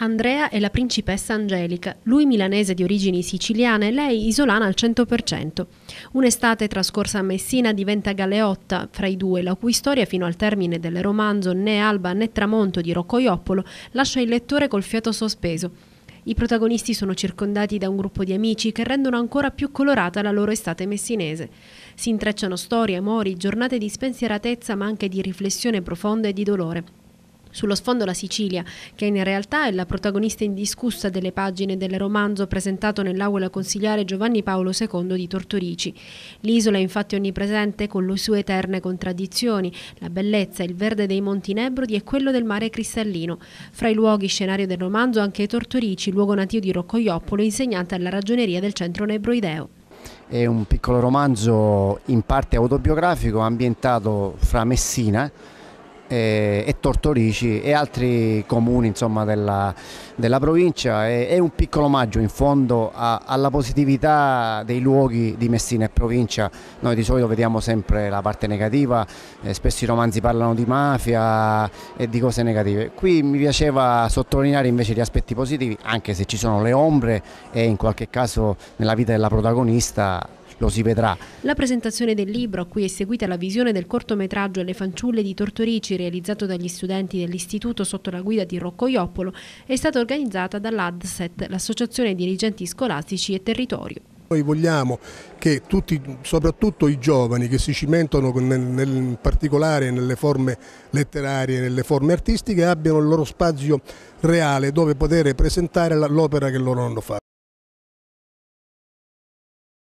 Andrea è la principessa Angelica, lui milanese di origini siciliane, lei isolana al 100%. Un'estate trascorsa a Messina diventa galeotta fra i due, la cui storia fino al termine del romanzo Né alba né tramonto di Rocco Ioppolo lascia il lettore col fiato sospeso. I protagonisti sono circondati da un gruppo di amici che rendono ancora più colorata la loro estate messinese. Si intrecciano storie, amori, giornate di spensieratezza ma anche di riflessione profonda e di dolore. Sullo sfondo la Sicilia, che in realtà è la protagonista indiscussa delle pagine del romanzo presentato nell'aula consigliare Giovanni Paolo II di Tortorici. L'isola è infatti onnipresente con le sue eterne contraddizioni, la bellezza, il verde dei monti Nebrodi e quello del mare cristallino. Fra i luoghi scenario del romanzo anche Tortorici, luogo nativo di Roccoioppolo, insegnante alla ragioneria del centro nebroideo. È un piccolo romanzo in parte autobiografico ambientato fra Messina, e, e Tortorici e altri comuni insomma, della, della, provincia. E, è un piccolo omaggio in fondo a, alla positività dei luoghi di Messina e provincia. Noi di solito vediamo sempre la parte negativa, eh, spesso i romanzi parlano di mafia e di cose negative. Qui mi piaceva sottolineare invece gli aspetti positivi, anche se ci sono le ombre e in qualche caso nella vita della protagonista lo si vedrà. La presentazione del libro, a cui è seguita la visione del cortometraggio Le fanciulle di Tortorici, realizzato dagli studenti dell'istituto sotto la guida di Rocco Ioppolo, è stata organizzata dall'ADSET, l'Associazione Dirigenti Scolastici e Territorio. Noi vogliamo che tutti, soprattutto i giovani che si cimentano nel, nel particolare nelle forme letterarie, nelle forme artistiche, abbiano il loro spazio reale dove poter presentare l'opera che loro hanno fatto.